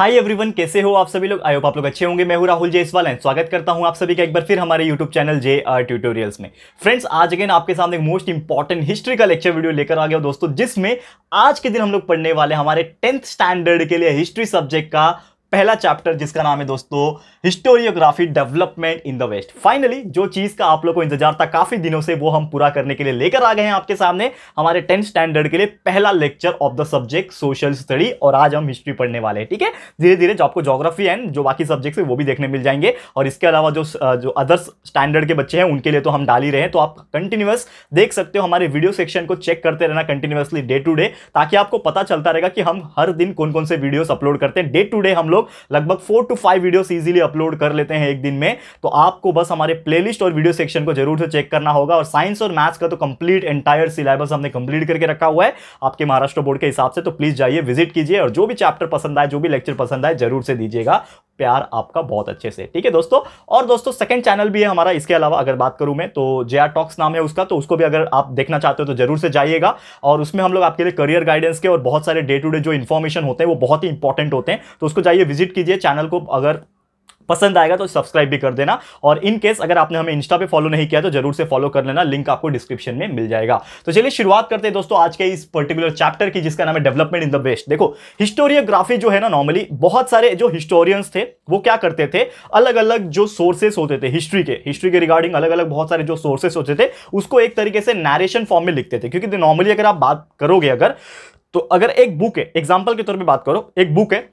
hi everyone कैसे हो आप सभी लोग होप आप लोग अच्छे होंगे मैं हूं राहुल जयसवाल एंड स्वागत करता हूं आप सभी का एक बार फिर हमारे YouTube channel J R tutorials में फ्रेंड्स आज अगेन आपके सामने एक मोस्ट इंपॉर्टेंट हिस्ट्री का लेक्चर वीडियो लेकर आ गया दोस्तों जिसमें आज के दिन हम लोग पढ़ने वाले हमारे टेंथ स्टैंडर्ड के लिए हिस्ट्री सब्जेक्ट का पहला चैप्टर जिसका नाम है दोस्तों historiography development in the west finally जो चीज़ का आप लोग को इंतजार था काफ़ी दिनों से वो हम पूरा करने के लिए लेकर आ गए हैं आपके सामने हमारे टेंथ स्टैंडर्ड के लिए पहला lecture of the subject social study और आज हम हिस्ट्री पढ़ने वाले हैं ठीक है धीरे धीरे जो आपको जोग्राफी एंड जो बाकी सब्जेक्ट है वो भी देखने मिल जाएंगे और इसके अलावा जो जो अदर स्टैंडर्ड के बच्चे हैं उनके लिए तो हम डाली रहे हैं तो आप कंटिन्यूस देख सकते हो हमारे वीडियो सेक्शन को चेक करते रहना कंटिन्यूसली डे टू डे ताकि आपको पता चलता रहेगा कि हम हर दिन कौन कौन से वीडियोज अपलोड करते हैं डे टू डे हम लोग लोग लगभग four to five videos easily upload कर लेते हैं एक दिन में तो आपको बस हमारे प्लेलिस्ट और वीडियो सेक्शन को जरूर से चेक करना होगा और साइंस और मैथ्स का तो कंप्लीट एंटायर सिलेबस हमने कंप्लीट करके रखा हुआ है आपके महाराष्ट्र बोर्ड के हिसाब से तो प्लीज जाइए विजिट कीजिए और जो भी चैप्टर पसंद आए जो भी लेक्चर पसंद आए जरूर से दीजिएगा प्यार आपका बहुत अच्छे से ठीक है दोस्तों और दोस्तों सेकंड चैनल भी है हमारा इसके अलावा अगर बात करूं मैं तो जे टॉक्स नाम है उसका तो उसको भी अगर आप देखना चाहते हो तो जरूर से जाइएगा और उसमें हम लोग आपके लिए करियर गाइडेंस के और बहुत सारे डे टू डे जो इन्फॉर्मेशन होते हैं वो बहुत ही इंपॉर्टेंट होते हैं तो उसको जाइए विजिट कीजिए चैनल को अगर पसंद आएगा तो सब्सक्राइब भी कर देना और इन केस अगर आपने हमें इंस्टा पे फॉलो नहीं किया तो जरूर से फॉलो कर लेना लिंक आपको डिस्क्रिप्शन में मिल जाएगा तो चलिए शुरुआत करते हैं दोस्तों आज के इस पर्टिकुलर चैप्टर की जिसका नाम है डेवलपमेंट इन द बेस्ट देखो हिस्टोरियोग्राफी जो है ना नॉर्मली बहुत सारे जो हिस्टोरियंस थे वो क्या करते थे अलग अलग जो सोर्सेस होते थे हिस्ट्री के हिस्ट्री के रिगार्डिंग अलग अलग बहुत सारे जो सोर्सेस होते थे उसको एक तरीके से नैरेशन फॉर्म में लिखते थे क्योंकि नॉर्मली अगर आप बात करोगे अगर तो अगर एक बुक है एग्जाम्पल के तौर पर बात करो एक बुक है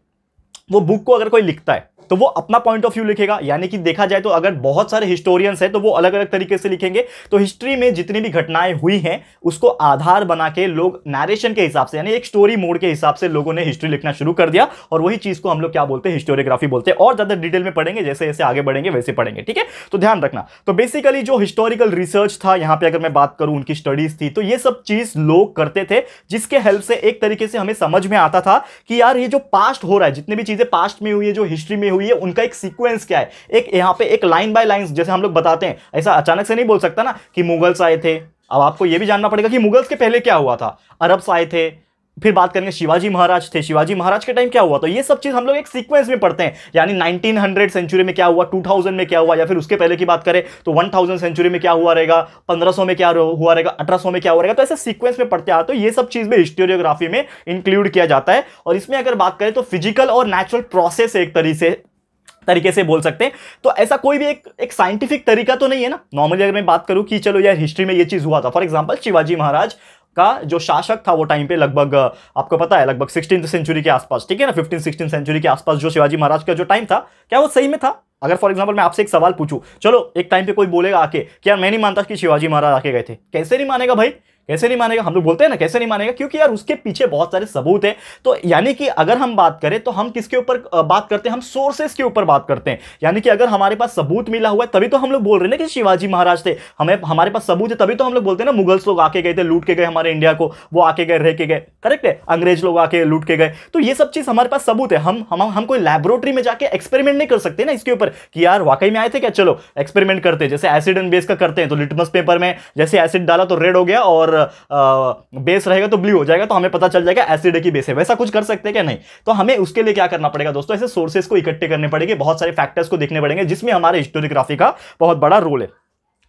वो बुक को अगर कोई लिखता है तो वो अपना पॉइंट ऑफ व्यू लिखेगा यानी कि देखा जाए तो अगर बहुत सारे हिस्टोरियंस हैं तो वो अलग अलग तरीके से लिखेंगे तो हिस्ट्री में जितनी भी घटनाएं हुई हैं उसको आधार बना के लोग नरेशन के हिसाब से यानी एक स्टोरी मोड के हिसाब से लोगों ने हिस्ट्री लिखना शुरू कर दिया और वही चीज़ को हम लोग क्या बोलते हैं हिस्टोरियोग्राफी बोलते हैं और ज़्यादा डिटेल में पढ़ेंगे जैसे जैसे आगे बढ़ेंगे वैसे पढ़ेंगे ठीक है तो ध्यान रखना तो बेसिकली जो हिस्टोरिकल रिसर्च था यहाँ पे अगर मैं बात करूँ उनकी स्टडीज थी तो ये सब चीज़ लोग करते थे जिसके हेल्प से एक तरीके से हमें समझ में आता था कि यार ये जो पास्ट हो रहा है जितनी भी चीज़ें पास्ट में हुई है जो हिस्ट्री में हुई है उनका एक सीक्वेंस क्या है एक यहाँ पे एक लाइन बाय लाइन जैसे हम लोग बताते हैं ऐसा अचानक से नहीं बोल सकता ना कि मुगल्स आए थे अब आपको यह भी जानना पड़ेगा कि मुगल्स के पहले क्या हुआ था अरब्स आए थे फिर बात करेंगे शिवाजी महाराज थे शिवाजी महाराज के टाइम क्या हुआ तो ये सब चीज़ हम लोग एक सीक्वेंस में पढ़ते हैं यानी 1900 सेंचुरी में क्या हुआ 2000 में क्या हुआ या फिर उसके पहले की बात करें तो 1000 सेंचुरी में क्या हुआ रहेगा 1500 में क्या हुआ रहेगा 1800 में क्या हुआ रहेगा तो ऐसे सीक्वेंस में पढ़ते आते तो ये सब चीज़ में हिस्टोरियोग्राफी में इंक्लूड किया जाता है और इसमें अगर बात करें तो फिजिकल और नेचुरल प्रोसेस एक तरीके तरीके से बोल सकते हैं तो ऐसा कोई भी एक एक साइंटिफिक तरीका तो नहीं है ना नॉर्मली अगर मैं बात करूं कि चलो यार हिस्ट्री में ये चीज़ हुआ था फॉर एग्जाम्पल शिवाजी महाराज का जो शासक था वो टाइम पे लगभग आपको पता है लगभग सिक्सटीन सेंचुरी के आसपास ठीक है ना फिफ्टीन सिक्सटीन सेंचुरी के आसपास जो शिवाजी महाराज का जो टाइम था क्या वो सही में था अगर फॉर एग्जाम्पल मैं आपसे एक सवाल पूछूं चलो एक टाइम पे कोई बोलेगा आके कि यार मैं नहीं मानता कि शिवाजी महाराज आके गए थे कैसे नहीं मानेगा भाई कैसे नहीं मानेगा हम लोग बोलते हैं ना कैसे नहीं मानेगा क्योंकि यार उसके पीछे बहुत सारे सबूत हैं तो यानी कि अगर हम बात करें तो हम किसके ऊपर बात करते हैं हम सोर्सेस के ऊपर बात करते हैं यानी कि अगर हमारे पास सबूत मिला हुआ है तभी तो हम लोग बोल रहे ना कि शिवाजी महाराज थे हमें हमारे पास सबूत है तभी तो हम लोग बोलते हैं ना मुगल्स लोग आके गए थे लूट के गए हमारे इंडिया को वो आके गए रह के गए करेक्ट है अंग्रेज लोग आके लूट के गए तो ये सब चीज़ हमारे पास सबूत है हम हम हम कोई लेबोरेटरी में जाके एक्सपेरिमेंट नहीं कर सकते ना इसके ऊपर कि यार वाकई में आए थे क्या चलो एक्सपेरिमेंट करते हैं जैसे एसिड एंड बेस का करते हैं तो लिटमस पेपर में जैसे एसिड डाला तो रेड हो गया और बेस रहेगा तो ब्लू हो जाएगा तो हमें पता चल जाएगा एसिड की बेस है वैसा कुछ कर सकते हैं क्या नहीं तो हमें उसके लिए क्या करना पड़ेगा दोस्तों ऐसे सोर्सेस को इकट्ठे करने पड़ेंगे बहुत सारे फैक्टर्स को देखने पड़ेंगे जिसमें हमारे हिस्टोरियोग्राफी का बहुत बड़ा रोल है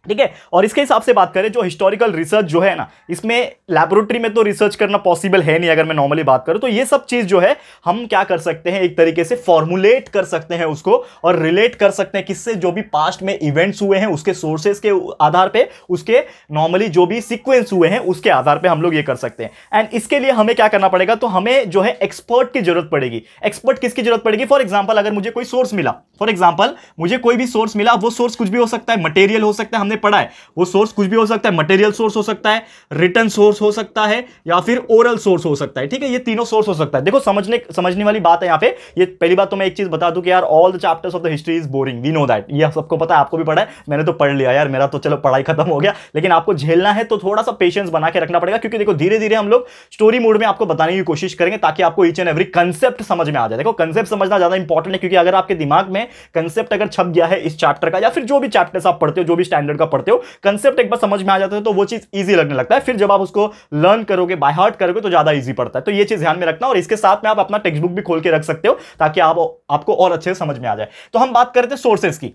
ठीक है और इसके हिसाब से बात करें जो हिस्टोरिकल रिसर्च जो है ना इसमें लेबोरेटरी में तो रिसर्च करना पॉसिबल है नहीं अगर मैं नॉर्मली बात करूं तो ये सब चीज़ जो है हम क्या कर सकते हैं एक तरीके से फॉर्मुलेट कर सकते हैं उसको और रिलेट कर सकते हैं किससे जो भी पास्ट में इवेंट्स हुए हैं उसके सोर्सेज के आधार पर उसके नॉर्मली जो भी सिक्वेंस हुए हैं उसके आधार पर हम लोग ये कर सकते हैं एंड इसके लिए हमें क्या करना पड़ेगा तो हमें जो है एक्सपर्ट की जरूरत पड़ेगी एक्सपर्ट किसकी जरूरत पड़ेगी फॉर एग्जाम्पल अगर मुझे कोई सोर्स मिला फॉर एग्जाम्पल मुझे कोई भी सोर्स मिला वो सोर्स कुछ भी हो सकता है मटेरियल हो सकता है हमने पढ़ा है वो सोर्स कुछ भी हो सकता है मटेरियल सोर्स हो सकता है रिटर्न सोर्स हो सकता है या फिर ओरल सोर्स हो सकता है ठीक है ये तीनों सोर्स हो सकता है देखो समझने समझने वाली बात है यहाँ पे ये पहली बात तो मैं एक चीज बता दू कि यार all the chapters of the history is boring we know that ये सबको पता है आपको भी पढ़ा है मैंने तो पढ़ लिया यार मेरा तो चलो पढ़ाई खत्म हो गया लेकिन आपको झेलना है तो थोड़ा सा पेशेंस बना के रखना पड़ेगा क्योंकि देखो धीरे धीरे हम लोग स्टोरी मोड में आपको बताने की कोशिश करेंगे ताकि आपको ईच एंड एवरी कंसेप्ट समझ में आ जाए देखो कंसेप्ट समझना ज्यादा इंपॉर्टेंट है क्योंकि अगर आपके दिमाग में कंसेप्ट अगर छप गया है इस चैप्टर का या फिर जो भी चैप्टर आप पढ़ते हो जो भी स्टैंडर्ड का पढ़ते हो कंसेप्ट एक बार समझ में आ जाता है तो वो चीज़ ईजी लगने लगता है फिर जब आप उसको लर्न करोगे बाय हार्ट करोगे तो ज़्यादा ईजी पड़ता है तो ये चीज़ ध्यान में रखना और इसके साथ में आप अपना टेक्स्ट बुक भी खोल के रख सकते हो ताकि आप आपको और अच्छे से समझ में आ जाए तो हम बात करते हैं सोर्सेज की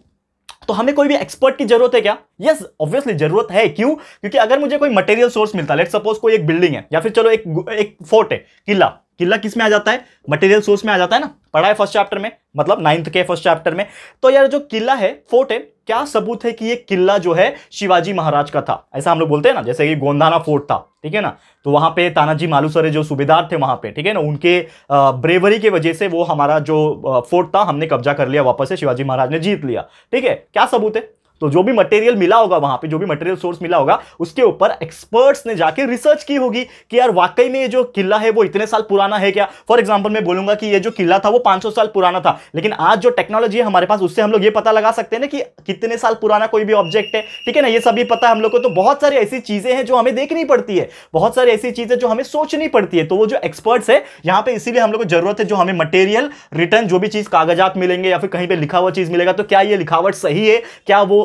तो हमें कोई भी एक्सपर्ट की जरूरत है क्या यस yes, ऑब्वियसली जरूरत है क्यों क्योंकि अगर मुझे कोई मटेरियल सोर्स मिलता है लेट सपोज कोई एक बिल्डिंग है या फिर चलो एक एक फोर्ट है किला किला किस में आ जाता है मटेरियल सोर्स में आ जाता है ना पढ़ा है फर्स्ट चैप्टर में मतलब नाइन्थ के फर्स्ट चैप्टर में तो यार जो किला है फोर्ट है क्या सबूत है कि ये किला जो है शिवाजी महाराज का था ऐसा हम लोग बोलते हैं ना जैसे कि गोंदाना फोर्ट था ठीक है ना तो वहाँ पे तानाजी मालूसरे जो सूबेदार थे वहाँ पे ठीक है ना उनके ब्रेवरी की वजह से वो हमारा जो फोर्ट था हमने कब्जा कर लिया वापस से शिवाजी महाराज ने जीत लिया ठीक है क्या सबूत है तो जो भी मटेरियल मिला होगा वहां पे जो भी मटेरियल सोर्स मिला होगा उसके ऊपर एक्सपर्ट्स ने जाके रिसर्च की होगी कि यार वाकई में ये जो किला है वो इतने साल पुराना है क्या फॉर एग्जाम्पल मैं बोलूंगा कि ये जो किला था वो 500 साल पुराना था लेकिन आज जो टेक्नोलॉजी है हमारे पास उससे हम लोग ये पता लगा सकते हैं ना कि कितने साल पुराना कोई भी ऑब्जेक्ट है ठीक है ना ये सभी पता है हम लोग को तो बहुत सारी ऐसी चीजें हैं जो हमें देखनी पड़ती है बहुत सारी ऐसी चीजें जो हमें सोचनी पड़ती है तो वो जो एक्सपर्ट्स है यहाँ पे इसीलिए हम लोग को जरूरत है जो हमें मटेरियल रिटर्न जो भी चीज कागजात मिलेंगे या फिर कहीं पर लिखा हुआ चीज मिलेगा तो क्या ये लिखावट सही है क्या वो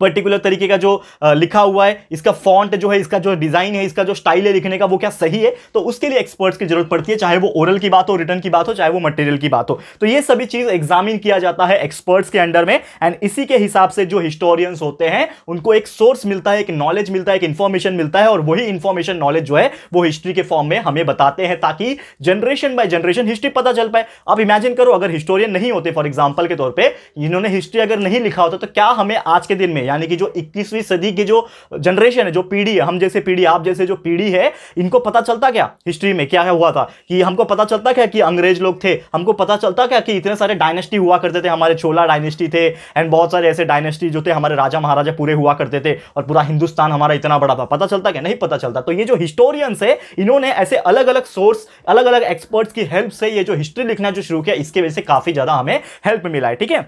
पर्टिकुलर तरीके का जो लिखा हुआ है इसका फॉन्ट जो है इसका जो डिज़ाइन है इसका जो स्टाइल है लिखने का वो क्या सही है तो उसके लिए एक्सपर्ट्स की जरूरत पड़ती है चाहे वो ओरल की बात हो रिटर्न की बात हो चाहे वो मटेरियल की बात हो तो ये सभी चीज़ एग्जामिन किया जाता है एक्सपर्ट्स के अंडर में एंड इसी के हिसाब से जो हिस्टोरियंस होते हैं उनको एक सोर्स मिलता है एक नॉलेज मिलता है एक इन्फॉर्मेशन मिलता है और वही इन्फॉर्मेशन नॉलेज जो है वो हिस्ट्री के फॉर्म में हमें बताते हैं ताकि जनरेशन बाय जनरेशन हिस्ट्री पता चल पाए आप इमेजिन करो अगर हिस्टोरियन नहीं होते फॉर एग्जाम्पल के तौर पर इन्होंने हिस्ट्री अगर नहीं लिखा होता तो क्या हमें आज के दिन में हैं यानी कि जो 21वीं सदी की जो जनरेशन है जो पीढ़ी है हम जैसे पीढ़ी आप जैसे जो पीढ़ी है इनको पता चलता क्या हिस्ट्री में क्या हुआ था कि हमको पता चलता क्या कि अंग्रेज लोग थे हमको पता चलता क्या कि इतने सारे डायनेस्टी हुआ करते थे हमारे चोला डायनेस्टी थे एंड बहुत सारे ऐसे डायनेस्टी जो थे हमारे राजा महाराजा पूरे हुआ करते थे और पूरा हिंदुस्तान हमारा इतना बड़ा था पता चलता क्या नहीं पता चलता तो ये जो हिस्टोरियंस है इन्होंने ऐसे अलग अलग सोर्स अलग अलग एक्सपर्ट्स की हेल्प से ये जो हिस्ट्री लिखना जो शुरू किया इसके वजह से काफ़ी ज़्यादा हमें हेल्प मिला है ठीक है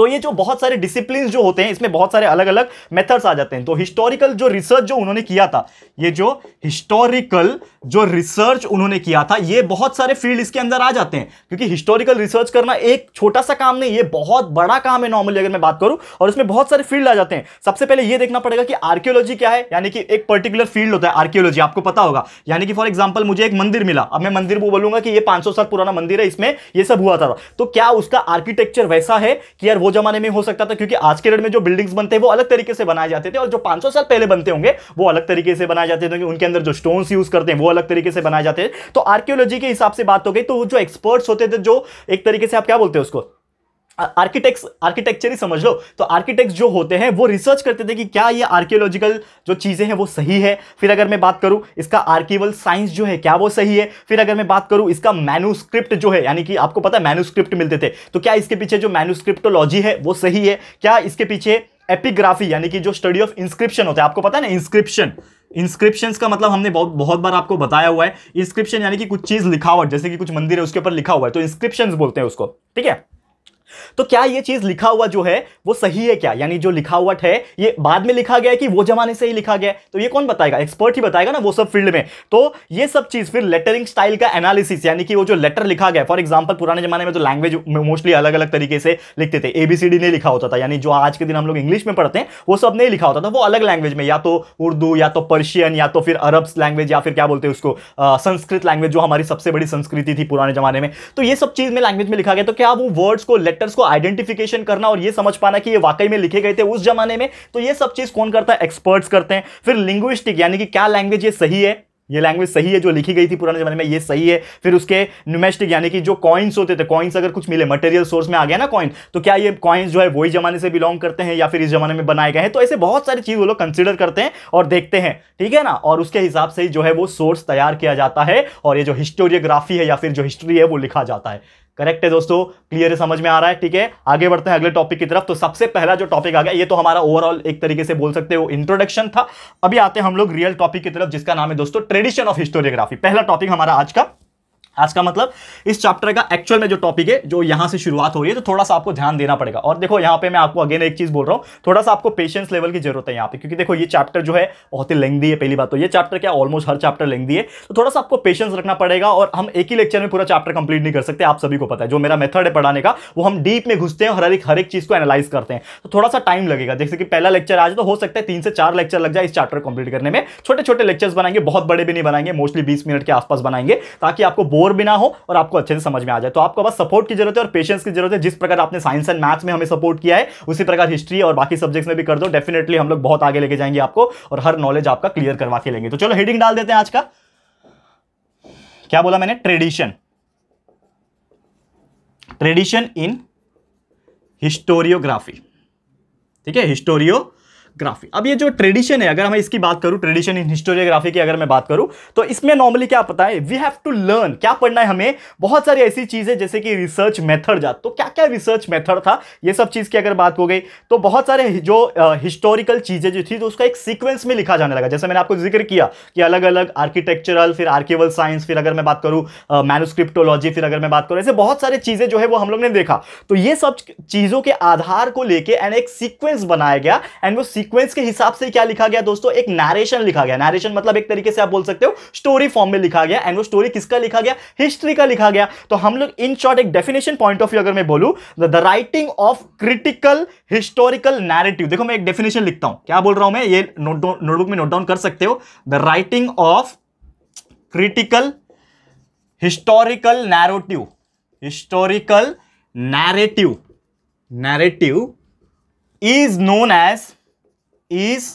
तो ये जो बहुत सारे डिसिप्लिन जो होते हैं इसमें बहुत सारे अलग अलग मेथड्स आ जाते हैं तो हिस्टोरिकल जो रिसर्च जो उन्होंने किया था ये जो हिस्टोरिकल जो रिसर्च उन्होंने किया था ये बहुत सारे फील्ड इसके अंदर आ जाते हैं क्योंकि हिस्टोरिकल रिसर्च करना एक छोटा सा काम नहीं ये बहुत बड़ा काम है नॉर्मली अगर मैं बात करूं और इसमें बहुत सारे फील्ड आ जाते हैं सबसे पहले ये देखना पड़ेगा कि आर्कियोलॉजी क्या है यानी कि एक पर्टिकुलर फील्ड होता है आर्कियोलॉजी आपको पता होगा यानी कि फॉर एग्जाम्पल मुझे एक मंदिर मिला अब मैं मंदिर वो बोलूंगा कि ये पांच साल पुराना मंदिर है इसमें यह सब हुआ था तो क्या उसका आर्किटेक्चर वैसा है कि यार वो जमाने में हो सकता था क्योंकि आज के डेट में जो बिल्डिंग्स बनते हैं वो अलग तरीके से बनाए जाते थे और जो 500 साल पहले बनते होंगे वो अलग तरीके से बनाए जाते थे उनके अंदर जो स्टोन्स यूज करते हैं वो अलग तरीके से बनाए जाते हैं तो आर्क्योलॉजी के हिसाब से बात हो गई तो जो एक्सपर्ट्स होते थे जो एक तरीके से आप क्या बोलते हैं उसको आर्किटेक्ट्स आर्किटेक्चर ही समझ लो तो आर्किटेक्ट्स जो होते हैं वो रिसर्च करते थे कि क्या ये आर्कियोलॉजिकल जो चीज़ें हैं वो सही है फिर अगर मैं बात करूँ इसका आर्किवल साइंस जो है क्या वो सही है फिर अगर मैं बात करूँ इसका मैनुस्क्रिप्ट जो है यानी कि आपको पता है मैनुस्क्रिप्ट मिलते थे तो क्या इसके पीछे जो मैनुस्क्रिप्टोलॉजी है वो सही है क्या इसके पीछे एपिग्राफी यानी कि जो स्टडी ऑफ इंस्क्रिप्शन होता है आपको पता है ना इंस्क्रिप्शन इंस्क्रिप्शन का मतलब हमने बहुत बहुत बार आपको बताया हुआ है इंस्क्रिप्शन यानी कि कुछ चीज़ लिखावट जैसे कि कुछ मंदिर है उसके ऊपर लिखा हुआ है तो इंस्क्रिप्शन बोलते हैं उसको ठीक है तो क्या ये चीज लिखा हुआ जो है वो सही है क्या यानी जो लिखावट है ये बाद में लिखा गया है कि वो जमाने से ही लिखा गया है तो ये कौन बताएगा एक्सपर्ट ही बताएगा ना वो सब फील्ड में तो ये सब चीज फिर लेटरिंग स्टाइल का एनालिसिस यानी कि वो जो लेटर लिखा गया फॉर एग्जाम्पल पुराने जमाने में तो लैंग्वेज मोस्टली अलग अलग तरीके से लिखते थे एबीसीडी नहीं लिखा होता था यानी जो आज के दिन हम लोग इंग्लिश में पढ़ते हैं वो सब नहीं लिखा होता था वो अलग लैंग्वेज में या तो उर्दू या तो पर्शियन या तो फिर अरब लैंग्वेज या फिर क्या बोलते हैं उसको संस्कृत लैंग्वेज जो हमारी सबसे बड़ी संस्कृति थी पुराने जमाने में तो ये सब चीज में लैंग्वेज में लिखा गया तो क्या वो वर्ड्स को लेटर कैरेक्टर्स को आइडेंटिफिकेशन करना और ये समझ पाना कि ये वाकई में लिखे गए थे उस जमाने में तो ये सब चीज़ कौन करता है एक्सपर्ट्स करते हैं फिर लिंग्विस्टिक यानी कि क्या लैंग्वेज ये सही है ये लैंग्वेज सही है जो लिखी गई थी पुराने जमाने में ये सही है फिर उसके न्यूमेस्टिक यानी कि जो कॉइन्स होते थे कॉइन्स अगर कुछ मिले मटेरियल सोर्स में आ गया ना कॉइन तो क्या ये कॉइन्स जो है वही जमाने से बिलोंग करते हैं या फिर इस जमाने में बनाए गए हैं तो ऐसे बहुत सारी चीज़ वो लोग कंसिडर करते हैं और देखते हैं ठीक है ना और उसके हिसाब से जो है वो सोर्स तैयार किया जाता है और ये जो हिस्टोरियोग्राफी है या फिर जो हिस्ट्री है वो लिखा जाता है करेक्ट है दोस्तों क्लियर है समझ में आ रहा है ठीक है आगे बढ़ते हैं अगले टॉपिक की तरफ तो सबसे पहला जो टॉपिक आ गया ये तो हमारा ओवरऑल एक तरीके से बोल सकते हो इंट्रोडक्शन था अभी आते हैं हम लोग रियल टॉपिक की तरफ जिसका नाम है दोस्तों ट्रेडिशन ऑफ हिस्टोरियोग्राफी पहला टॉपिक हमारा आज का आज का मतलब इस चैप्टर का एक्चुअल में जो टॉपिक है जो यहां से शुरुआत हो रही है तो थोड़ा सा आपको ध्यान देना पड़ेगा और देखो यहां पे मैं आपको अगेन एक चीज़ बोल रहा हूं थोड़ा सा आपको पेशेंस लेवल की जरूरत है यहां पे क्योंकि देखो ये चैप्टर जो है बहुत ही लेंदी है पहली बात तो ये चैप्टर क्या ऑलमोस्ट हर चैप्टर लेंदी है तो थोड़ा सा आपको पेशेंस रखना पड़ेगा और हम एक ही लेक्चर में पूरा चैप्टर कंप्लीट नहीं कर सकते आप सभी को पता है जो मेरा मेथड है पढ़ाने का वो हम डीप में घुसते हैं और हर एक हर एक चीज़ को एनालाइज करते हैं तो थोड़ा सा टाइम लगेगा जैसे कि पहला लेक्चर आज तो हो सकता है तीन से चार लेक्चर लग जाए इस चैप्टर कंप्लीट करने में छोटे छोटे लेक्चर्स बनाएंगे बहुत बड़े भी नहीं बनाएंगे मोस्टली बीस मिनट के आसपास बनाएंगे ताकि आपको बोर बोर भी ना हो और आपको अच्छे से समझ में आ जाए तो आपको बस सपोर्ट की जरूरत है और पेशेंस की जरूरत है जिस प्रकार आपने साइंस एंड मैथ्स में हमें सपोर्ट किया है उसी प्रकार हिस्ट्री और बाकी सब्जेक्ट्स में भी कर दो डेफिनेटली हम लोग बहुत आगे लेके जाएंगे आपको और हर नॉलेज आपका क्लियर करवा के लेंगे तो चलो हेडिंग डाल देते हैं आज का क्या बोला मैंने ट्रेडिशन ट्रेडिशन इन हिस्टोरियोग्राफी ठीक है हिस्टोरियो ग्राफी अब ये जो ट्रेडिशन है अगर मैं इसकी बात करूँ ट्रेडिशन इन हिस्टोरियोग्राफी की अगर मैं बात करूँ तो इसमें नॉर्मली क्या पता है वी हैव टू लर्न क्या पढ़ना है हमें बहुत सारी ऐसी चीज़ें जैसे कि रिसर्च मेथड जा तो क्या क्या रिसर्च मेथड था ये सब चीज़ की अगर बात हो गई तो बहुत सारे जो हिस्टोरिकल चीज़ें जो थी तो उसका एक सीक्वेंस में लिखा जाने लगा जैसे मैंने आपको जिक्र किया कि अलग अलग आर्किटेक्चरल फिर आर्केवल साइंस फिर अगर मैं बात करूँ मैनोस्क्रिप्टोलॉजी फिर अगर मैं बात करूँ ऐसे बहुत सारे चीज़ें जो है वो हम लोग ने देखा तो ये सब चीज़ों के आधार को लेकर एंड एक सीक्वेंस बनाया गया एंड वो सीक्वेंस के हिसाब से क्या लिखा गया दोस्तों एक नारेशन लिखा गया नारेशन मतलब एक तरीके से आप बोल सकते हो स्टोरी फॉर्म में लिखा गया एंड वो स्टोरी किसका लिखा गया हिस्ट्री का लिखा गया तो हम लोग इन शॉर्ट एक डेफिनेशन पॉइंट ऑफ व्यू अगर मैं बोलू the writing of critical historical narrative देखो मैं एक डेफिनेशन लिखता हूं क्या बोल रहा हूं मैं ये नोटबुक में नोट डाउन कर सकते हो the writing of critical historical narrative historical narrative narrative is known as is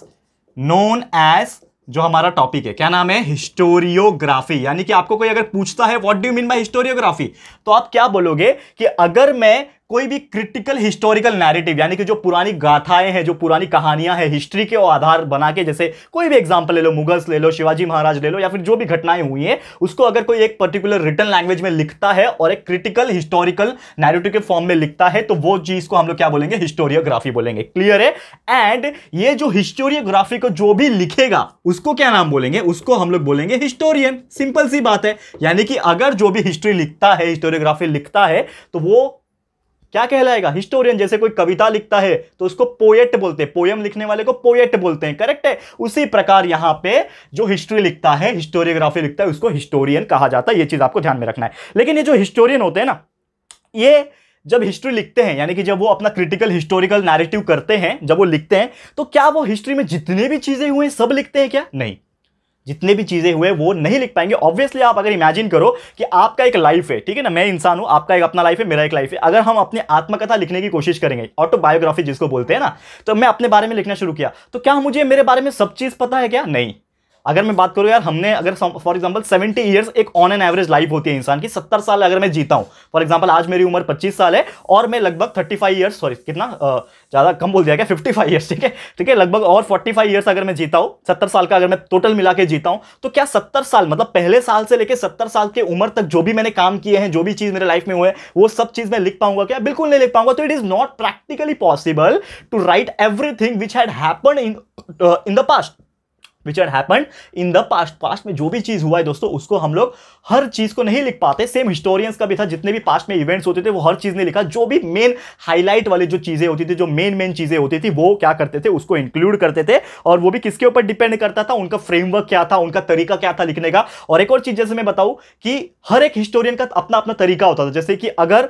known as जो हमारा टॉपिक है क्या नाम है हिस्टोरियोग्राफी यानी कि आपको कोई अगर पूछता है what do mean by historiography तो आप क्या बोलोगे कि अगर मैं कोई भी क्रिटिकल हिस्टोरिकल नैरेटिव यानी कि जो पुरानी गाथाएं हैं जो पुरानी कहानियां हैं हिस्ट्री के आधार बना के जैसे कोई भी एग्जाम्पल ले लो मुगल्स ले लो शिवाजी महाराज ले लो या फिर जो भी घटनाएं हुई हैं उसको अगर कोई एक पर्टिकुलर रिटर्न लैंग्वेज में लिखता है और एक क्रिटिकल हिस्टोरिकल नैरेटिव के फॉर्म में लिखता है तो वो चीज को हम लोग क्या बोलेंगे हिस्टोरियोग्राफी बोलेंगे क्लियर है एंड ये जो हिस्टोरियोग्राफी को जो भी लिखेगा उसको क्या नाम बोलेंगे उसको हम लोग बोलेंगे हिस्टोरियन सिंपल सी बात है यानी कि अगर जो भी हिस्ट्री लिखता है हिस्टोरियोग्राफी लिखता है तो वो क्या कहलाएगा हिस्टोरियन जैसे कोई कविता लिखता है तो उसको पोएट बोलते हैं पोयम लिखने वाले को पोएट बोलते हैं करेक्ट है उसी प्रकार यहां पे जो हिस्ट्री लिखता है हिस्टोरियोग्राफी लिखता है उसको हिस्टोरियन कहा जाता है ये चीज़ आपको ध्यान में रखना है लेकिन ये जो हिस्टोरियन होते हैं ना ये जब हिस्ट्री लिखते हैं यानी कि जब वो अपना क्रिटिकल हिस्टोरिकल नैरेटिव करते हैं जब वो लिखते हैं तो क्या वो हिस्ट्री में जितने भी चीज़ें हुई सब लिखते हैं क्या नहीं जितने भी चीज़ें हुए वो नहीं लिख पाएंगे ऑब्वियसली आप अगर इमेजिन करो कि आपका एक लाइफ है ठीक है ना मैं इंसान हूँ आपका एक अपना लाइफ है मेरा एक लाइफ है अगर हम अपने आत्मकथा लिखने की कोशिश करेंगे ऑटोबायोग्राफी जिसको बोलते हैं ना तो मैं अपने बारे में लिखना शुरू किया तो क्या मुझे मेरे बारे में सब चीज़ पता है क्या नहीं अगर मैं बात करूँ यार हमने अगर फॉर एग्जाम्पल सेवेंटी ईयर्स एक ऑन एन एवरेज लाइफ होती है इंसान की सत्तर साल अगर मैं जीता हूँ फॉर एग्जाम्पल आज मेरी उम्र पच्चीस साल है और मैं लगभग थर्टी फाइव ईयर्स सॉरी कितना ज़्यादा कम बोल दिया गया फिफ्टी फाइव ईयर्स ठीक है ठीक है लगभग और फोर्टी फाइव ईयर्स अगर मैं जीता हूँ सत्तर साल का अगर मैं टोटल मिला के जीता हूँ तो क्या सत्तर साल मतलब पहले साल से लेकर सत्तर साल के उम्र तक जो भी मैंने काम किए हैं जो भी चीज़ मेरे लाइफ में हुए वो सब चीज़ मैं लिख पाऊंगा क्या बिल्कुल नहीं लिख पाऊंगा तो it is not practically possible to write everything which had happen in in the past which are happen in the past past में जो भी चीज़ हुआ है दोस्तों उसको हम लोग हर चीज़ को नहीं लिख पाते सेम हिस्टोरियंस का भी था जितने भी पास्ट में इवेंट्स होते थे वो हर चीज़ ने लिखा जो भी मेन हाईलाइट वाली जो चीज़ें होती थी जो मेन मेन चीज़ें होती थी वो क्या करते थे उसको इंक्लूड करते थे और वो भी किसके ऊपर डिपेंड करता था उनका फ्रेमवर्क क्या था उनका तरीका क्या था लिखने का और एक और चीज़ जैसे मैं बताऊँ कि हर एक हिस्टोरियन का अपना अपना तरीका होता था जैसे कि अगर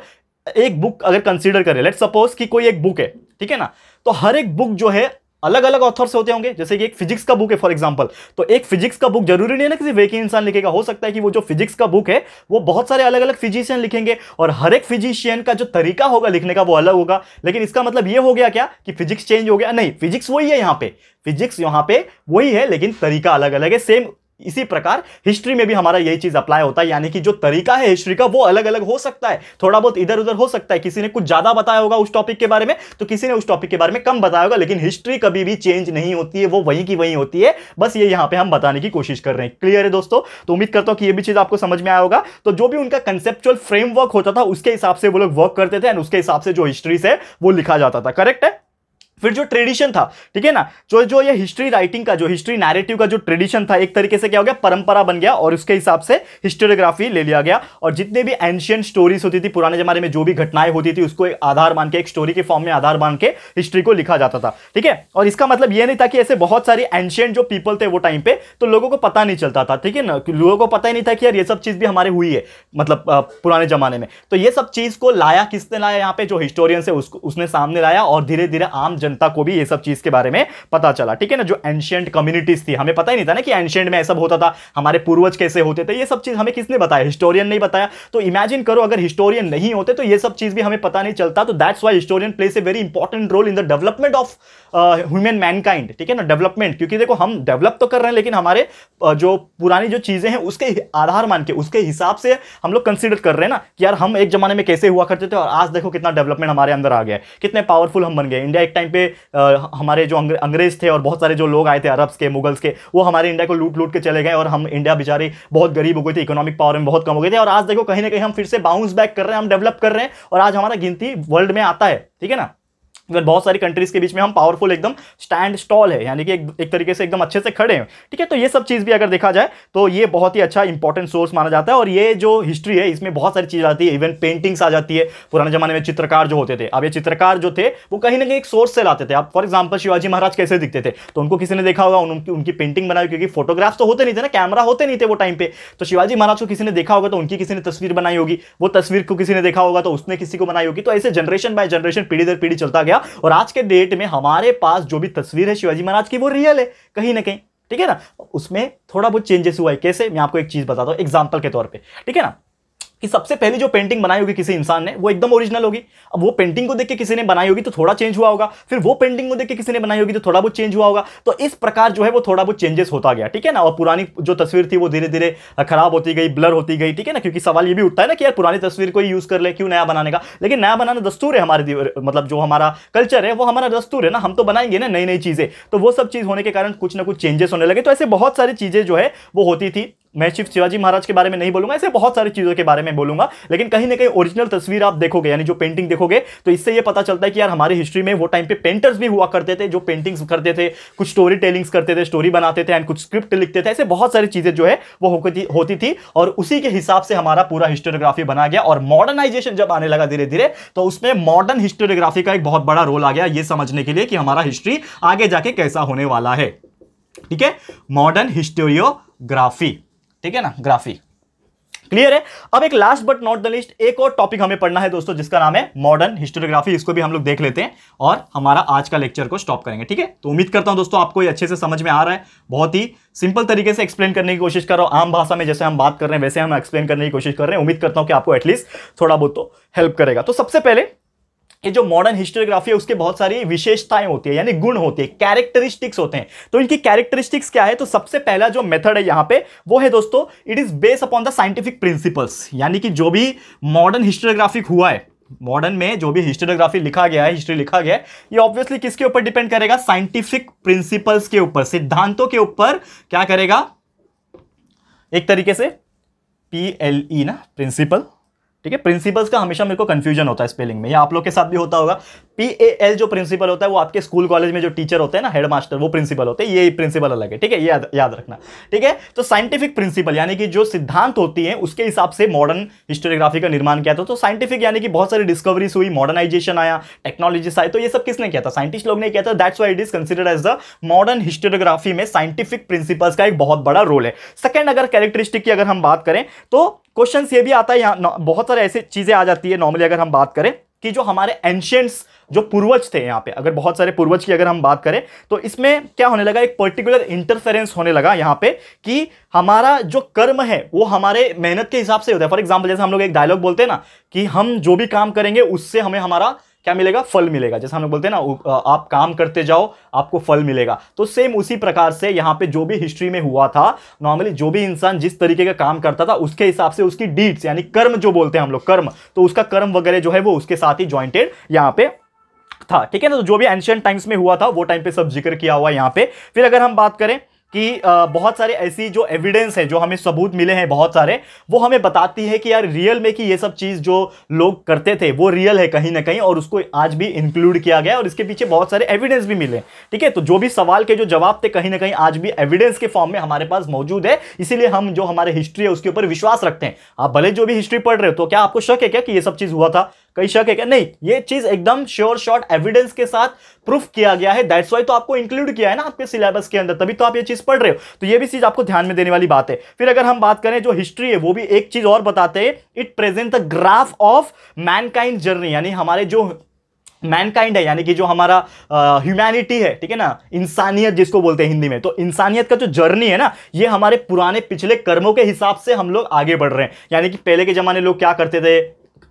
एक बुक अगर कंसिडर करें लेट सपोज कि कोई एक बुक है ठीक है ना तो हर एक बुक जो है अलग अलग ऑथर्स होते होंगे जैसे कि एक फिजिक्स का बुक है फॉर एग्जाम्पल तो एक फिजिक्स का बुक जरूरी नहीं ना किसी वेकी इंसान लिखेगा हो सकता है कि वो जो फिजिक्स का बुक है वो बहुत सारे अलग अलग फिजिशियन लिखेंगे और हर एक फिजिशियन का जो तरीका होगा लिखने का वो अलग होगा लेकिन इसका मतलब ये हो गया क्या कि फिजिक्स चेंज हो गया नहीं फिजिक्स वही है यहाँ पे फिजिक्स यहाँ पे वही है लेकिन तरीका अलग अलग है सेम इसी प्रकार हिस्ट्री में भी हमारा यही चीज अप्लाई होता है यानी कि जो तरीका है हिस्ट्री का वो अलग अलग हो सकता है थोड़ा बहुत इधर उधर हो सकता है किसी ने कुछ ज्यादा बताया होगा उस टॉपिक के बारे में तो किसी ने उस टॉपिक के बारे में कम बताया होगा लेकिन हिस्ट्री कभी भी चेंज नहीं होती है वो वहीं की वहीं होती है बस ये यहां पर हम बताने की कोशिश कर रहे हैं क्लियर है दोस्तों तो उम्मीद करता हूं कि यह भी चीज आपको समझ में आया होगा तो जो भी उनका कंसेप्चुअल फ्रेमवर्क होता था उसके हिसाब से वो लोग वर्क करते थे एंड उसके हिसाब से जो हिस्ट्री से वो लिखा जाता था करेक्ट है फिर जो ट्रेडिशन था ठीक है ना जो जो ये हिस्ट्री राइटिंग का जो हिस्ट्री नैरेटिव का जो ट्रेडिशन था एक तरीके से क्या हो गया परंपरा बन गया और उसके हिसाब से हिस्टोरियोग्राफी ले लिया गया और जितने भी एंशियंट स्टोरीज होती थी पुराने जमाने में जो भी घटनाएं होती थी उसको एक आधार मान के एक स्टोरी के फॉर्म में आधार मान के हिस्ट्री को लिखा जाता था ठीक है और इसका मतलब यह नहीं था कि ऐसे बहुत सारे एंशियंट जो पीपल थे वो टाइम पे तो लोगों को पता नहीं चलता था ठीक है ना लोगों को पता ही नहीं था कि यार ये सब चीज़ भी हमारे हुई है मतलब पुराने जमाने में तो ये सब चीज़ को लाया किसने लाया यहाँ पे जो हिस्टोरियंस है उसको उसने सामने लाया और धीरे धीरे आम जनता को भी ये सब चीज के बारे में पता चला ठीक है ना जो एंशियंट कम्युनिटीज थी हमें पता ही नहीं था ना कि एंशियंट में ऐसा होता था हमारे पूर्वज कैसे होते थे ये सब चीज हमें किसने बताया हिस्टोरियन नहीं बताया तो इमेजिन करो अगर हिस्टोरियन नहीं होते तो ये सब चीज भी हमें पता नहीं चलता तो that's why historian plays a very important role in the development of human mankind ठीक है ना डेवलपमेंट क्योंकि देखो हम डेवलप तो कर रहे हैं लेकिन हमारे uh, जो पुरानी जो चीजें हैं उसके आधार मान के उसके हिसाब से हम लोग कंसिडर कर रहे हैं ना कि यार हम एक जमाने में कैसे हुआ करते थे और आज देखो कितना डेवलपमेंट हमारे अंदर आ गया है कितने पावरफुल हम बन गए इंडिया एक टाइम पे हमारे जो अंग्रेज़ थे और बहुत सारे जो लोग आए थे अरब्स के मुगल्स के वो हमारे इंडिया को लूट लूट के चले गए और हम इंडिया बेचारे बहुत गरीब हो गए थे इकोनॉमिक पावर में बहुत कम हो गए थे और आज देखो कहीं ना कहीं हम फिर से बाउंस बैक कर रहे हैं हम डेवलप कर रहे हैं और आज हमारा गिनती वर्ल्ड में आता है ठीक है ना इवन बहुत सारी कंट्रीज़ के बीच में हम पावरफुल एकदम स्टैंड स्टॉल है यानी कि एक, एक तरीके से एकदम अच्छे से खड़े हैं ठीक है तो ये सब चीज़ भी अगर देखा जाए तो ये बहुत ही अच्छा इंपॉर्टेंट सोर्स माना जाता है और ये जो हिस्ट्री है इसमें बहुत सारी चीज़ आती है इवन पेंटिंग्स आ जाती है पुराने ज़माने में चित्रकार जो होते थे अब ये चित्रकार जो थे वो कहीं ना कहीं एक सोर्स से लाते थे आप फॉर एग्जाम्पल शिवाजी महाराज कैसे दिखते थे तो उनको किसी ने देखा होगा उनकी उनकी पेंटिंग बनाई क्योंकि फोटोग्राफ्स तो होते नहीं थे ना कैमरा होते नहीं थे वो टाइम पर तो शिवाजी महाराज को किसी ने देखा होगा तो उनकी किसी ने तस्वीर बनाई होगी वो तस्वीर को किसी ने देखा होगा तो उसने किसी को बनाई होगी तो ऐसे जनरेशन बाय जनरेशन पीढ़ी दर पीढ़ी चलता गया गया और आज के डेट में हमारे पास जो भी तस्वीर है शिवाजी महाराज की वो रियल है कहीं ना कहीं ठीक है ना उसमें थोड़ा बहुत चेंजेस हुआ है कैसे मैं आपको एक चीज़ बताता हूँ एग्जाम्पल के तौर पर ठीक है ना कि सबसे पहली जो पेंटिंग बनाई होगी किसी इंसान ने वो एकदम ओरिजिनल होगी अब वो पेंटिंग को देख के किसी ने बनाई होगी तो थोड़ा चेंज हुआ होगा फिर वो पेंटिंग को देख के किसी ने बनाई होगी तो थोड़ा बहुत चेंज हुआ होगा तो इस प्रकार जो है वो थोड़ा बहुत चेंजेस होता गया ठीक है ना और पुरानी जो तस्वीर थी वो धीरे धीरे खराब होती गई ब्लर होती गई ठीक है ना क्योंकि सवाल ये भी उठता है ना कि यार पुरानी तस्वीर को ही यूज़ कर ले क्यों नया बनाने का लेकिन नया बनाना दस्तूर है हमारे मतलब जो हमारा कल्चर है वो हमारा दस्तूर है ना हम तो बनाएंगे ना नई नई चीज़ें तो वो सब चीज़ होने के कारण कुछ ना कुछ चेंजेस होने लगे तो ऐसे बहुत सारी चीज़ें जो है वो होती थी मैं सिर्फ शिवाजी महाराज के बारे में नहीं बोलूंगा ऐसे बहुत सारी चीज़ों के बारे में बोलूंगा लेकिन कहीं ना कहीं ओरिजिनल तस्वीर आप देखोगे यानी जो पेंटिंग देखोगे तो इससे ये पता चलता है कि यार हमारी हिस्ट्री में वो टाइम पे पेंटर्स भी हुआ करते थे जो पेंटिंग्स करते थे कुछ स्टोरी टेलिंग्स करते थे स्टोरी बनाते थे एंड कुछ स्क्रिप्ट लिखते थे ऐसे बहुत सारी चीज़ें जो है वो होती होती थी और उसी के हिसाब से हमारा पूरा हिस्टोरियोग्राफी बना गया और मॉडर्नाइजेशन जब आने लगा धीरे धीरे तो उसमें मॉडर्न हिस्टोरियोग्राफी का एक बहुत बड़ा रोल आ गया ये समझने के लिए कि हमारा हिस्ट्री आगे जाके कैसा होने वाला है ठीक है मॉडर्न हिस्टोरियोग्राफी ठीक है ना ग्राफी क्लियर है अब एक last but not the least एक और टॉपिक हमें पढ़ना है दोस्तों जिसका नाम है मॉडर्न हिस्टोरियोग्राफी इसको भी हम लोग देख लेते हैं और हमारा आज का लेक्चर को स्टॉप करेंगे ठीक है तो उम्मीद करता हूं दोस्तों आपको ये अच्छे से समझ में आ रहा है बहुत ही सिंपल तरीके से एक्सप्लेन करने की कोशिश कर रहा हूं आम भाषा में जैसे हम बात कर रहे हैं वैसे हम एक्सप्लेन करने की कोशिश कर रहे हैं उम्मीद करता हूं कि आपको एटलीस्ट थोड़ा बहुत तो हेल्प करेगा तो सबसे पहले ये जो मॉडर्न हिस्टोग्राफी है उसके बहुत सारी विशेषताएं होती है यानी गुण होते हैं कैरेक्टरिस्टिक्स होते हैं तो इनकी कैरेक्टरिस्टिक्स क्या है तो सबसे पहला जो मेथड है यहां पे वो है दोस्तों it is base upon the scientific principles यानी कि जो भी मॉडर्न हिस्टोग्राफिक हुआ है मॉडर्न में जो भी हिस्टोग्राफी लिखा गया है हिस्ट्री लिखा गया है ये ऑब्वियसली किसके ऊपर डिपेंड करेगा साइंटिफिक प्रिंसिपल्स के ऊपर सिद्धांतों के ऊपर क्या करेगा एक तरीके से पी एल ई ना प्रिंसिपल ठीक है प्रिंसिपल्स का हमेशा मेरे को कंफ्यूजन होता है स्पेलिंग में या आप लोग के साथ भी होता होगा पी एल जो प्रिंसिपल होता है वो आपके स्कूल कॉलेज में जो टीचर होते हैं ना हेड मास्टर वो प्रिंसिपल होते हैं ये प्रिंसिपल अलग है ठीक है याद याद रखना ठीक है तो साइंटिफिक प्रिंसिपल यानी कि जो सिद्धांत होती है उसके हिसाब से मॉडर्न हिस्टोरियोग्राफी का निर्माण किया था तो साइंटिफिक यानी कि बहुत सारी डिस्कवरीज हुई मॉडर्नाइजेशन आया टेक्नोलॉजीस आए तो ये सब किसने किया था साइंटिस्ट लोग ने किया था that's why it is consider as the modern historiography में साइंटिफिक प्रिंसिपल्स का एक बहुत बड़ा रोल है सेकेंड अगर कैरेक्टरिस्टिक की अगर हम बात करें तो क्वेश्चन ये भी आता है यहाँ बहुत सारे ऐसी चीज़ें आ जाती है नॉर्मली अगर हम बात करें कि जो हमारे एंशियंट्स जो पूर्वज थे यहाँ पे अगर बहुत सारे पूर्वज की अगर हम बात करें तो इसमें क्या होने लगा एक पर्टिकुलर इंटरफेरेंस होने लगा यहाँ पे कि हमारा जो कर्म है वो हमारे मेहनत के हिसाब से होता है फॉर एग्जाम्पल जैसे हम लोग एक डायलॉग बोलते हैं ना कि हम जो भी काम करेंगे उससे हमें हमारा क्या मिलेगा फल मिलेगा जैसे हम लोग बोलते हैं ना आप काम करते जाओ आपको फल मिलेगा तो सेम उसी प्रकार से यहाँ पे जो भी हिस्ट्री में हुआ था नॉर्मली जो भी इंसान जिस तरीके का काम करता था उसके हिसाब से उसकी डीड्स यानी कर्म जो बोलते हैं हम लोग कर्म तो उसका कर्म वगैरह जो है वो उसके साथ ही ज्वाइंटेड यहाँ पे था ठीक है ना तो जो भी एंशियंट टाइम्स में हुआ था वो टाइम पे सब जिक्र किया हुआ है यहाँ पे फिर अगर हम बात करें कि बहुत सारे ऐसी जो एविडेंस है जो हमें सबूत मिले हैं बहुत सारे वो हमें बताती है कि यार रियल में कि ये सब चीज़ जो लोग करते थे वो रियल है कहीं ना कहीं और उसको आज भी इंक्लूड किया गया और इसके पीछे बहुत सारे एविडेंस भी मिले ठीक है तो जो भी सवाल के जो जवाब थे कहीं ना कहीं आज भी एविडेंस के फॉर्म में हमारे पास मौजूद है इसीलिए हम जो हमारे हिस्ट्री है उसके ऊपर विश्वास रखते हैं आप भले जो भी हिस्ट्री पढ़ रहे हो तो क्या आपको शक है क्या कि ये सब चीज़ हुआ था कई शक है क्या नहीं ये चीज एकदम श्योर शॉर्ट एविडेंस के साथ प्रूफ किया गया है दैट्स वाई तो आपको इंक्लूड किया है ना आपके सिलेबस के अंदर तभी तो आप ये चीज पढ़ रहे हो तो ये भी चीज आपको ध्यान में देने वाली बात है फिर अगर हम बात करें जो हिस्ट्री है वो भी एक चीज और बताते हैं it present the graph of mankind journey यानी हमारे जो मैनकाइंड है यानी कि जो हमारा ह्यूमैनिटी है ठीक है ना इंसानियत जिसको बोलते हैं हिंदी में तो इंसानियत का जो जर्नी है ना ये हमारे पुराने पिछले कर्मों के हिसाब से हम लोग आगे बढ़ रहे हैं यानी कि पहले के ज़माने लोग क्या करते थे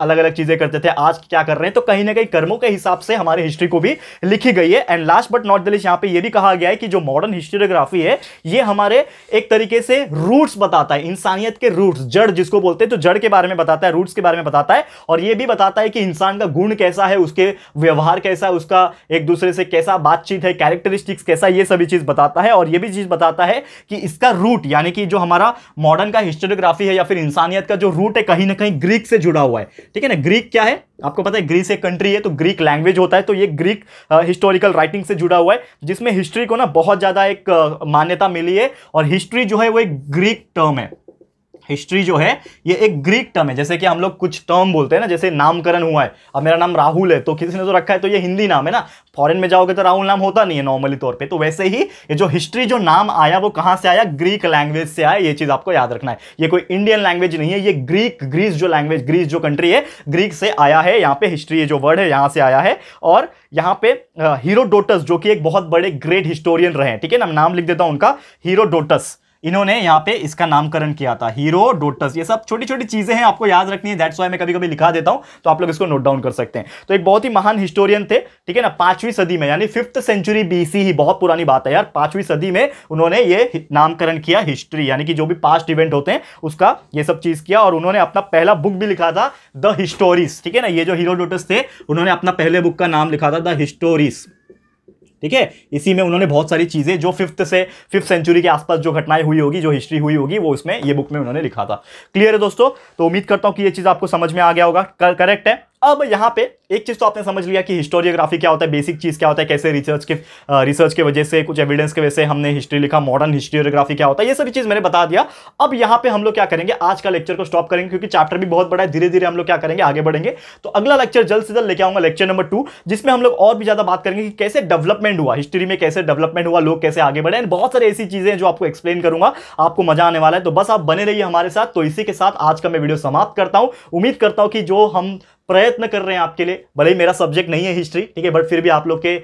अलग अलग चीज़ें करते थे आज क्या कर रहे हैं तो कहीं ना कहीं कर्मों के हिसाब से हमारे हिस्ट्री को भी लिखी गई है and last but not Delhi यहां यहाँ पे ये भी कहा गया है कि जो मॉडर्न हिस्टोरियोग्राफी है ये हमारे एक तरीके से रूट्स बताता है इंसानियत के रूट्स जड़ जिसको बोलते हैं तो जड़ के बारे में बताता है रूट्स के बारे में बताता है और ये भी बताता है कि इंसान का गुण कैसा है उसके व्यवहार कैसा है उसका एक दूसरे से कैसा बातचीत है कैरेक्टरिस्टिक्स कैसा ये सभी चीज़ बताता है और ये भी चीज़ बताता है कि इसका रूट यानी कि जो हमारा मॉडर्न का हिस्टोरियोग्राफी है या फिर इंसानियत का जो रूट है कहीं ना कहीं ग्रीक से जुड़ा हुआ है ठीक है ना ग्रीक क्या है आपको पता है ग्रीस एक कंट्री है तो ग्रीक लैंग्वेज होता है तो ये ग्रीक हिस्टोरिकल राइटिंग से जुड़ा हुआ है जिसमें हिस्ट्री को ना बहुत ज़्यादा एक uh, मान्यता मिली है और हिस्ट्री जो है वो एक ग्रीक टर्म है हिस्ट्री जो है ये एक ग्रीक टर्म है जैसे कि हम लोग कुछ टर्म बोलते हैं ना जैसे नामकरण हुआ है अब मेरा नाम राहुल है तो किसी ने तो रखा है तो ये हिंदी नाम है ना फॉरेन में जाओगे तो राहुल नाम होता नहीं है नॉर्मली तौर पर तो वैसे ही ये जो हिस्ट्री जो नाम आया वो कहाँ से आया ग्रीक लैंग्वेज से आया ये चीज़ आपको याद रखना है ये कोई इंडियन लैंग्वेज नहीं है ये ग्रीक ग्रीस जो लैंग्वेज ग्रीस जो कंट्री है ग्रीक से आया है यहाँ पे हिस्ट्री जो वर्ड है यहाँ से आया है और यहाँ पे हीरोडोटस जो कि एक बहुत बड़े ग्रेट हिस्टोरियन रहे हैं ठीक है ना नाम लिख देता हूँ उनका हीरोडोटस इन्होंने यहाँ पे इसका नामकरण किया था हीरो डोटस ये सब छोटी छोटी चीजें हैं आपको याद रखनी है दैट्स वाई मैं कभी कभी लिखा देता हूँ तो आप लोग इसको नोट डाउन कर सकते हैं तो एक बहुत ही महान हिस्टोरियन थे ठीक है ना पांचवीं सदी में यानी फिफ्थ सेंचुरी बीसी ही बहुत पुरानी बात है यार पांचवीं सदी में उन्होंने ये नामकरण किया हिस्ट्री यानी कि जो भी पास्ट इवेंट होते हैं उसका ये सब चीज किया और उन्होंने अपना पहला बुक भी लिखा था द हिस्टोरीज ठीक है ना ये जो हीरो डोटस थे उन्होंने अपना पहले बुक का नाम लिखा था द हिस्टोरीज ठीक है इसी में उन्होंने बहुत सारी चीज़ें जो फिफ्थ से फिफ्थ सेंचुरी के आसपास जो घटनाएं हुई होगी जो हिस्ट्री हुई होगी वो उसमें ये बुक में उन्होंने लिखा था क्लियर है दोस्तों तो उम्मीद करता हूँ कि ये चीज़ आपको समझ में आ गया होगा करेक्ट है अब यहाँ पे एक चीज़ तो आपने समझ लिया कि हिस्टोरियोग्राफी क्या होता है बेसिक चीज़ क्या होता है कैसे रिसर्च के रिसर्च के वजह से कुछ एविडेंस के वजह से हमने हिस्ट्री लिखा मॉडर्न हिस्टोरियोग्राफी क्या होता है ये सभी चीज़ मैंने बता दिया अब यहाँ पे हम लोग क्या करेंगे आज का लेक्चर को स्टॉप करेंगे क्योंकि चैप्टर भी बहुत बड़ा है धीरे धीरे हम लोग क्या करेंगे आगे बढ़ेंगे तो अगला लेक्चर जल्द से जल्द लेके आऊंगा लेक्चर नंबर टू जिसमें हम लोग और भी ज़्यादा बात करेंगे कि कैसे डेवलपमेंट हुआ हिस्ट्री में कैसे डेवलपमेंट हुआ लोग कैसे आगे बढ़े बहुत सारी ऐसी चीज़ें जो आपको एक्सप्लेन करूंगा आपको मजा आने वाला है तो बस आप बने रहिए हमारे साथ तो इसी के साथ आज का मैं वीडियो समाप्त करता हूँ उम्मीद करता हूँ कि जो हम प्रयत्न कर रहे हैं आपके लिए भले ही मेरा सब्जेक्ट नहीं है हिस्ट्री ठीक है बट फिर भी आप लोग के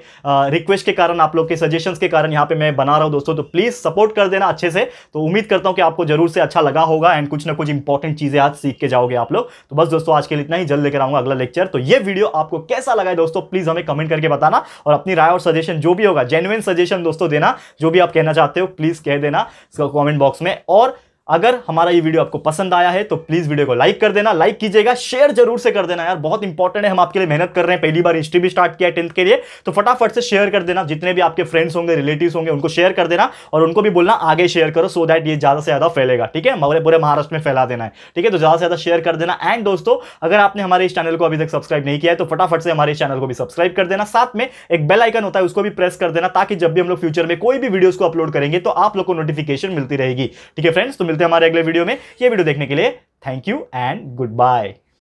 रिक्वेस्ट के कारण आप लोग के सजेशंस के कारण यहाँ पे मैं बना रहा हूँ दोस्तों तो प्लीज़ सपोर्ट कर देना अच्छे से तो उम्मीद करता हूँ कि आपको जरूर से अच्छा लगा होगा एंड कुछ ना कुछ इंपॉर्टेंट चीज़ें आज सीख के जाओगे आप लोग तो बस दोस्तों आज के लिए इतना ही जल्द लेकर आऊँगा अगला लेक्चर तो ये वीडियो आपको कैसा लगा है दोस्तों प्लीज़ हमें कमेंट करके बताना और अपनी राय और सजेशन जो भी होगा जेनुअन सजेशन दोस्तों देना जो भी आप कहना चाहते हो प्लीज़ कह देना कॉमेंट बॉक्स में और अगर हमारा ये वीडियो आपको पसंद आया है तो प्लीज़ वीडियो को लाइक कर देना लाइक कीजिएगा शेयर जरूर से कर देना यार बहुत इंपॉर्टेंट है हम आपके लिए मेहनत कर रहे हैं पहली बार हिस्ट्री भी स्टार्ट किया टेंथ के लिए तो फटाफट से शेयर कर देना जितने भी आपके फ्रेंड्स होंगे रिलेटिव होंगे उनको शेयर कर देना और उनको भी बोलना आगे शेयर करो सो दैट ये ज़्यादा से ज़्यादा फैलेगा ठीक है हमारे पूरे महाराष्ट्र में फैला देना है ठीक है तो ज़्यादा से ज़्यादा शेयर कर देना एंड दोस्तों अगर आपने हमारे इस चैनल को अभी तक सब्सक्राइब नहीं किया है तो फटाफट से हमारे चैनल को भी सब्सक्राइब कर देना साथ में एक बेल आइकन होता है उसको भी प्रेस कर देना ताकि जब भी हम लोग फ्यूचर में कोई भी वीडियो को अपलोड करेंगे तो आप लोग को नोटिफिकेशन मिलती रहेगी ठीक है फ्रेंड्स तो मिलते मिलते हैं हमारे अगले वीडियो में ये वीडियो देखने के लिए thank you and good bye